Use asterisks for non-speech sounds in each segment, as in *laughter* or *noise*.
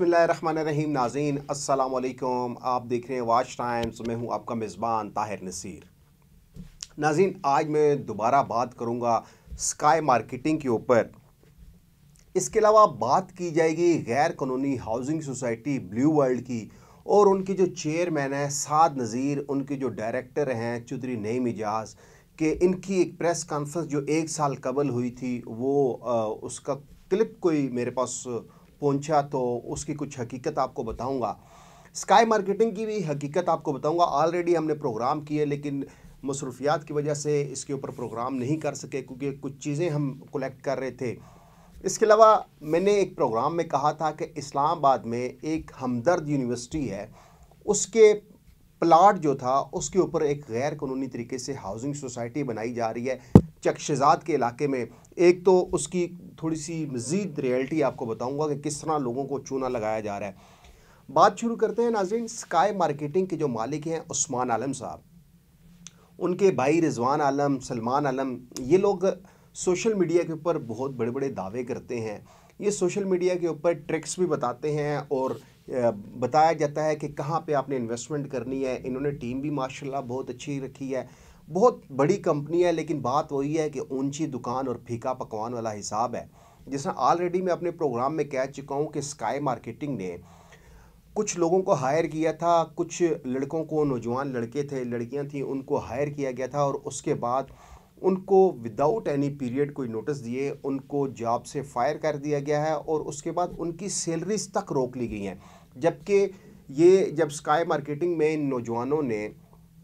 बसमीम नाजीन असलकुम आप देख रहे हैं वाच टाइम्स मैं हूं आपका मेज़बान ताहिर नसीर नाजीन आज मैं दोबारा बात करूंगा स्काई मार्केटिंग के ऊपर इसके अलावा बात की जाएगी गैर कानूनी हाउसिंग सोसाइटी ब्लू वर्ल्ड की और उनके जो चेयरमैन हैं साद नज़ीर उनके जो डायरेक्टर हैं चौधरी नईम एजाज के इनकी एक प्रेस कॉन्फ्रेंस जो एक साल कबल हुई थी वो आ, उसका क्लिप कोई मेरे पास पहुंचा तो उसकी कुछ हकीकत आपको बताऊंगा स्काई मार्केटिंग की भी हकीकत आपको बताऊंगा ऑलरेडी हमने प्रोग्राम किए लेकिन मसरूफियात की वजह से इसके ऊपर प्रोग्राम नहीं कर सके क्योंकि कुछ चीज़ें हम कलेक्ट कर रहे थे इसके अलावा मैंने एक प्रोग्राम में कहा था कि इस्लामाबाद में एक हमदर्द यूनिवर्सिटी है उसके प्लाट जो था उसके ऊपर एक गैर कानूनी तरीके से हाउसिंग सोसाइटी बनाई जा रही है चक्षजात के इलाके में एक तो उसकी थोड़ी सी मज़ीद रियलिटी आपको बताऊंगा कि किस तरह लोगों को चूना लगाया जा रहा है बात शुरू करते हैं नाजरीन स्काई मार्केटिंग के जो मालिक हैं उस्मान आलम साहब उनके भाई रिजवान आलम सलमान आलम ये लोग सोशल मीडिया के ऊपर बहुत बड़े बड़े दावे करते हैं ये सोशल मीडिया के ऊपर ट्रिक्स भी बताते हैं और बताया जाता है कि कहाँ पे आपने इन्वेस्टमेंट करनी है इन्होंने टीम भी माशाल्लाह बहुत अच्छी रखी है बहुत बड़ी कंपनी है लेकिन बात वही है कि ऊंची दुकान और फीका पकवान वाला हिसाब है जिसमें ऑलरेडी मैं अपने प्रोग्राम में कह चुका हूँ कि स्काई मार्केटिंग ने कुछ लोगों को हायर किया था कुछ लड़कों को नौजवान लड़के थे लड़कियाँ थीं उनको हायर किया गया था और उसके बाद उनको विदाउट एनी पीरियड कोई नोटिस दिए उनको जॉब से फायर कर दिया गया है और उसके बाद उनकी सैलरीज तक रोक ली गई हैं जबकि ये जब स्काई मार्केटिंग में इन नौजवानों ने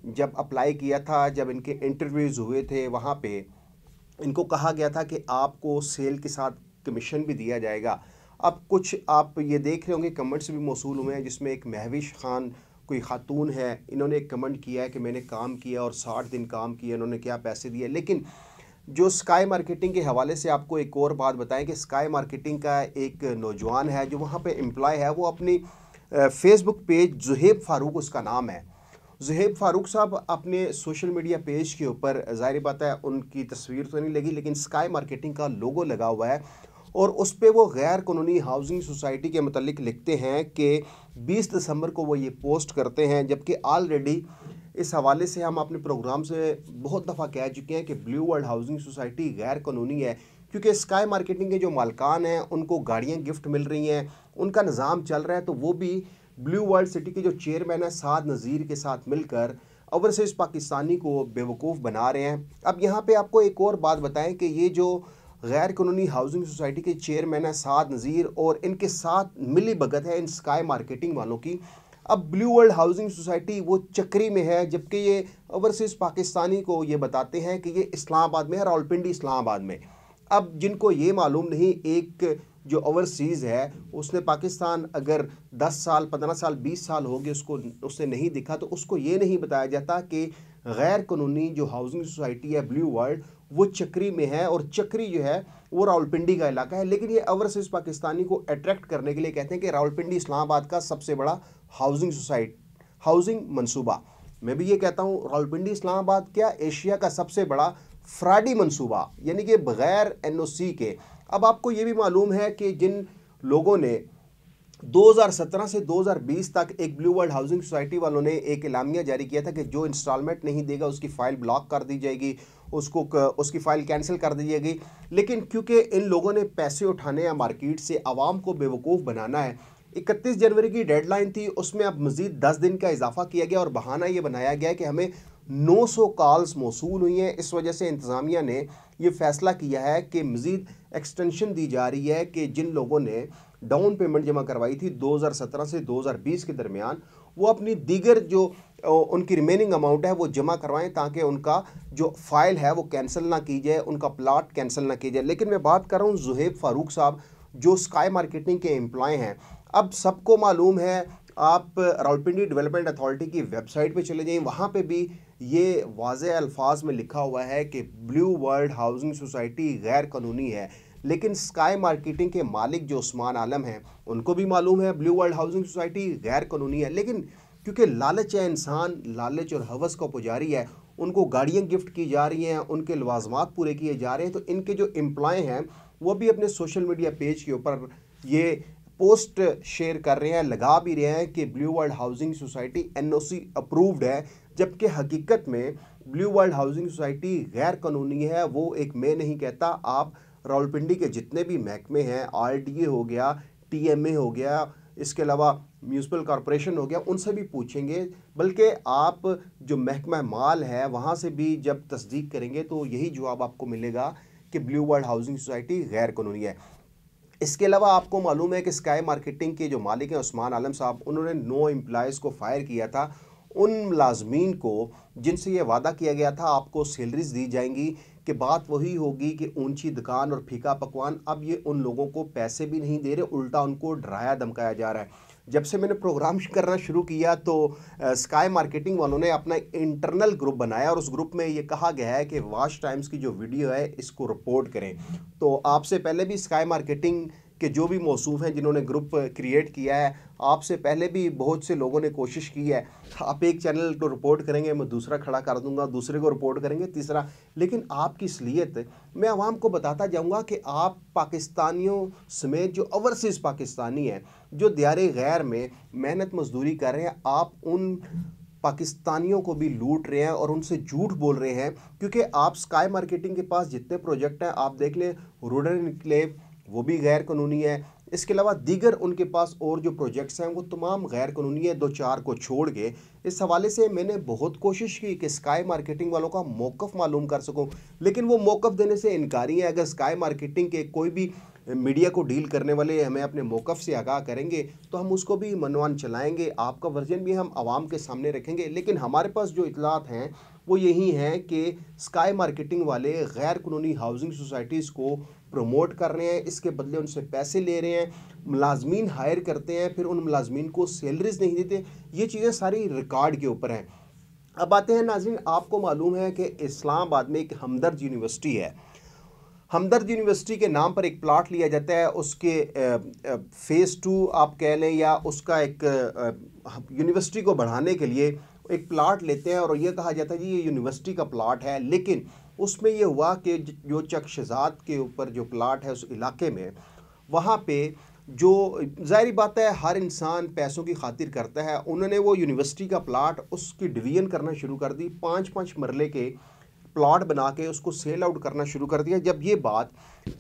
जब अप्लाई किया था जब इनके इंटरव्यूज़ हुए थे वहाँ पे इनको कहा गया था कि आपको सेल के साथ कमीशन भी दिया जाएगा अब कुछ आप ये देख रहे होंगे कमेंट्स भी मौसू हुए हैं जिसमें एक महविश खान कोई खातून है इन्होंने एक कमेंट किया है कि मैंने काम किया और साठ दिन काम किया इन्होंने क्या पैसे दिए लेकिन जो स्काई मार्केटिंग के हवाले से आपको एक और बात बताएं कि स्काई मार्केटिंग का एक नौजवान है जो वहाँ पे एम्प्लॉय है वो अपनी फेसबुक पेज जुहेब फारूक उसका नाम है जहेब फारूक साहब अपने सोशल मीडिया पेज के ऊपर जाहिर बात है उनकी तस्वीर तो नहीं लगी लेकिन स्काई मार्केटिंग का लोगो लगा हुआ है और उस पर वो गैर कानूनी हाउसिंग सोसाइटी के मतलब लिखते हैं कि 20 दिसंबर को वो ये पोस्ट करते हैं जबकि ऑलरेडी इस हवाले से हम अपने प्रोग्राम से बहुत दफ़ा कह चुके हैं कि ब्लू वर्ल्ड हाउसिंग सोसाइटी गैर कानूनी है क्योंकि स्काई मार्केटिंग के जो मालकान हैं उनको गाड़ियाँ गिफ्ट मिल रही हैं उनका निज़ाम चल रहा है तो वो भी ब्लू वर्ल्ड सिटी के जो चेयरमैन है साद नज़ीर के साथ मिलकर ओवरसीज़ पाकिस्तानी को बेवकूफ़ बना रहे हैं अब यहाँ पे आपको एक और बात बताएं कि ये जो गैर कानूनी हाउसिंग सोसाइटी के चेयरमैन है साद नज़ीर और इनके साथ मिली भगत है इन स्काई मार्केटिंग वालों की अब ब्लू वर्ल्ड हाउसिंग सोसाइटी वो चक्री में है जबकि ये ओवरसीज़ पाकिस्तानी को ये बताते हैं कि ये इस्लामाबाद में है रावलपिंडी इस्लामाबाद में अब जिनको ये मालूम नहीं एक जो ओवरसीज़ है उसने पाकिस्तान अगर 10 साल 15 साल 20 साल हो गए उसको उसने नहीं दिखा तो उसको ये नहीं बताया जाता कि गैर कानूनी जो हाउसिंग सोसाइटी है ब्लू वर्ल्ड वो चक्री में है और चक्री जो है वो रावलपिंडी का इलाका है लेकिन ये ओवरसीज़ पाकिस्तानी को अट्रैक्ट करने के लिए कहते हैं कि रावलपिंडी इस्लामाबाद का सबसे बड़ा हाउसिंग सोसाइट हाउसिंग मनसूबा मैं भी ये कहता हूँ रावलपिंडी इस्लामाबाद क्या एशिया का सबसे बड़ा फ्राडी मनसूबा यानी कि बगैर एन के अब आपको ये भी मालूम है कि जिन लोगों ने 2017 से 2020 तक एक ब्लू वर्ल्ड हाउसिंग सोसाइटी वालों ने एक इलामिया जारी किया था कि जो इंस्टॉलमेंट नहीं देगा उसकी फ़ाइल ब्लॉक कर दी जाएगी उसको उसकी फ़ाइल कैंसिल कर दी जाएगी लेकिन क्योंकि इन लोगों ने पैसे उठाने या मार्केट से आवाम को बेवकूफ़ बनाना है इकतीस जनवरी की डेडलाइन थी उसमें अब मज़ीद दस दिन का इजाफा किया गया और बहाना ये बनाया गया कि हमें 900 कॉल्स मौसू हुई हैं इस वजह से इंतज़ामिया ने ये फैसला किया है कि मज़ीद एक्सटेंशन दी जा रही है कि जिन लोगों ने डाउन पेमेंट जमा करवाई थी 2017 से 2020 के दरमियान वो अपनी दीगर जो उनकी रिमेनिंग अमाउंट है वो जमा करवाएं ताकि उनका जो फ़ाइल है वो कैंसिल ना की जाए उनका प्लाट कैंसिल ना की जाए लेकिन मैं बात कर रहा हूँ जुहेब फ़ारूक साहब जो स्काई मार्केटिंग के एम्प्लॉय हैं अब सबको मालूम है आप रावलपिंडी डेवलपमेंट अथॉरिटी की वेबसाइट पे चले जाएं वहाँ पे भी ये वाज अल्फाज में लिखा हुआ है कि ब्लू वर्ल्ड हाउसिंग सोसाइटी गैर कानूनी है लेकिन स्काई मार्केटिंग के मालिक जो उस्मान आलम हैं उनको भी मालूम है ब्लू वर्ल्ड हाउसिंग सोसाइटी गैर कानूनी है लेकिन क्योंकि लालच है इंसान लालच और हवस का पुजारी है उनको गाड़ियाँ गिफ्ट की जा रही हैं उनके लवाजमात पूरे किए जा रहे हैं तो इनके जो एम्प्लॉय हैं वो भी अपने सोशल मीडिया पेज के ऊपर ये पोस्ट शेयर कर रहे हैं लगा भी रहे हैं कि blue world housing society NOC approved है जबकि हकीकत में ब्लू वर्ल्ड हाउसिंग सोसाइटी गैर कानूनी है वो एक मैं नहीं कहता आप रावलपिंडी के जितने भी महकमे हैं आर हो गया टी हो गया इसके अलावा म्यूनसिपल कॉरपोरेशन हो गया उनसे भी पूछेंगे बल्कि आप जो महकमा माल है वहाँ से भी जब तस्दीक करेंगे तो यही जवाब आपको मिलेगा कि ब्लू वर्ल्ड हाउसिंग सोसाइटी गैर कानूनी है इसके अलावा आपको मालूम है कि स्काई मार्केटिंग के जो मालिक हैं उस्मान आलम साहब उन्होंने नो एम्प्लॉज़ को फायर किया था उन मुलाजमीन को जिनसे ये वादा किया गया था आपको सैलरीज दी जाएंगी कि बात वही होगी कि ऊंची दुकान और फीका पकवान अब ये उन लोगों को पैसे भी नहीं दे रहे उल्टा उनको डराया धमकाया जा रहा है जब से मैंने प्रोग्राम *laughs* करना शुरू किया तो स्काई मार्केटिंग वालों ने अपना इंटरनल ग्रुप बनाया और उस ग्रुप में ये कहा गया है कि वाश टाइम्स की जो वीडियो है इसको रिपोर्ट करें तो आपसे पहले भी स्काई मार्केटिंग कि जो भी मौसू हैं जिन्होंने ग्रुप क्रिएट किया है आपसे पहले भी बहुत से लोगों ने कोशिश की है आप एक चैनल को रिपोर्ट करेंगे मैं दूसरा खड़ा कर दूंगा दूसरे को रिपोर्ट करेंगे तीसरा लेकिन आपकी असलियत मैं आवाम को बताता जाऊँगा कि आप पाकिस्तानियों समेत जो ओवरसीज़ पाकिस्तानी हैं जो दियारे गैर में मेहनत मजदूरी कर रहे हैं आप उन पाकिस्तानियों को भी लूट रहे हैं और उनसे झूठ बोल रहे हैं क्योंकि आप स्काई मार्केटिंग के पास जितने प्रोजेक्ट हैं आप देख लें रूडर इनक्लेव वो भी गैर कानूनी है इसके अलावा दीगर उनके पास और जो प्रोजेक्ट्स हैं वो तमाम गैर कानूनी है दो चार को छोड़ के इस हवाले से मैंने बहुत कोशिश की कि स्काई मार्केटिंग वालों का मौक़ मालूम कर सकूँ लेकिन वो मौक़ देने से इनकारी है अगर स्काई मार्केटिंग के कोई भी मीडिया को डील करने वाले हमें अपने मौक़ से आगाह करेंगे तो हम उसको भी मनवान चलाएँगे आपका वर्जन भी हम आवाम के सामने रखेंगे लेकिन हमारे पास जो इतलात हैं वो यही हैं कि स्काई मार्केटिंग वाले गैर कानूनी हाउसिंग सोसाइटीज़ को प्रमोट कर रहे हैं इसके बदले उनसे पैसे ले रहे हैं मुलाजमीन हायर करते हैं फिर उन मुलाजमीन को सैलरीज नहीं देते ये चीज़ें सारी रिकॉर्ड के ऊपर हैं अब आते हैं नाजरीन आपको मालूम है कि इस्लामाबाद में एक हमदर्द यूनिवर्सिटी है हमदर्द यूनिवर्सिटी के नाम पर एक प्लाट लिया जाता है उसके फ़ेज़ टू आप कह लें या उसका एक यूनिवर्सिटी को बढ़ाने के लिए एक प्लाट लेते हैं और ये कहा जाता है जी ये यूनिवर्सिटी का प्लाट है लेकिन उसमें ये हुआ कि जो चक शहजाद के ऊपर जो प्लाट है उस इलाके में वहाँ पे जो जाहिर बात है हर इंसान पैसों की खातिर करता है उन्होंने वो यूनिवर्सिटी का प्लाट उसकी डिवीजन करना शुरू कर दी पाँच पाँच मरले के प्लाट बना के उसको सेल आउट करना शुरू कर दिया जब ये बात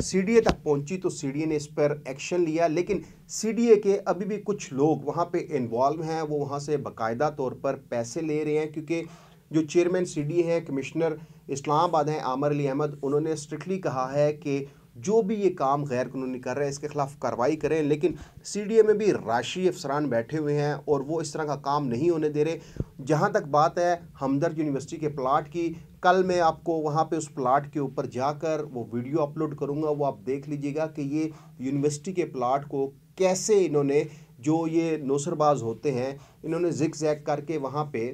सीडीए तक पहुंची तो सीडीए ने इस पर एक्शन लिया लेकिन सीडीए के अभी भी कुछ लोग वहाँ पे इन्वॉल्व हैं वो वहाँ से बाकायदा तौर पर पैसे ले रहे हैं क्योंकि जो चेयरमैन सी हैं कमिश्नर इस्लामाबाद हैं आमर अली अहमद उन्होंने स्ट्रिक्टली कहा है कि जो भी ये काम गैर कानूनी कर रहे हैं इसके खिलाफ कार्रवाई करें लेकिन सी में भी राशि अफसरान बैठे हुए हैं और वो इस तरह का काम नहीं होने दे रहे जहाँ तक बात है हमदर्द यूनिवर्सिटी के प्लाट की कल मैं आपको वहाँ पे उस प्लाट के ऊपर जाकर वो वीडियो अपलोड करूँगा वो आप देख लीजिएगा कि ये यूनिवर्सिटी के प्लाट को कैसे इन्होंने जो ये नौसरबाज होते हैं इन्होंने जिक जैक करके वहाँ पे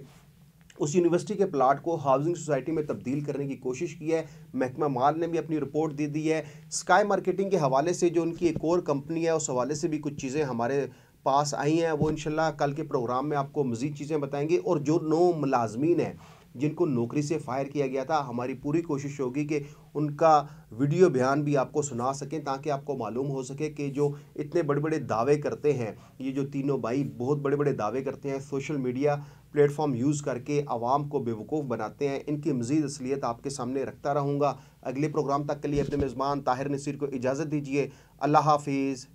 उस यूनिवर्सिटी के प्लाट को हाउसिंग सोसाइटी में तब्दील करने की कोशिश की है महकमा माल ने भी अपनी रिपोर्ट दे दी है स्काई मार्केटिंग के हवाले से जो उनकी एक और कंपनी है उस हवाले से भी कुछ चीज़ें हमारे पास आई हैं वो इनशाला कल के प्रोग्राम में आपको मज़ीद चीज़ें बताएंगे और जो नौ मुलाजमीन हैं जिनको नौकरी से फायर किया गया था हमारी पूरी कोशिश होगी कि उनका वीडियो बयान भी आपको सुना सकें ताकि आपको मालूम हो सके कि जो इतने बड़े बड़े दावे करते हैं ये जो तीनों भाई बहुत बड़े बड़े दावे करते हैं सोशल मीडिया प्लेटफॉर्म यूज़ करके आवाम को बेवकूफ़ बनाते हैं इनकी मज़ीद असलियत आपके सामने रखता रहूँगा अगले प्रोग्राम तक के लिए अपने मेज़बान ताहिर नसीर को इजाज़त दीजिए अल्लाह हाफिज़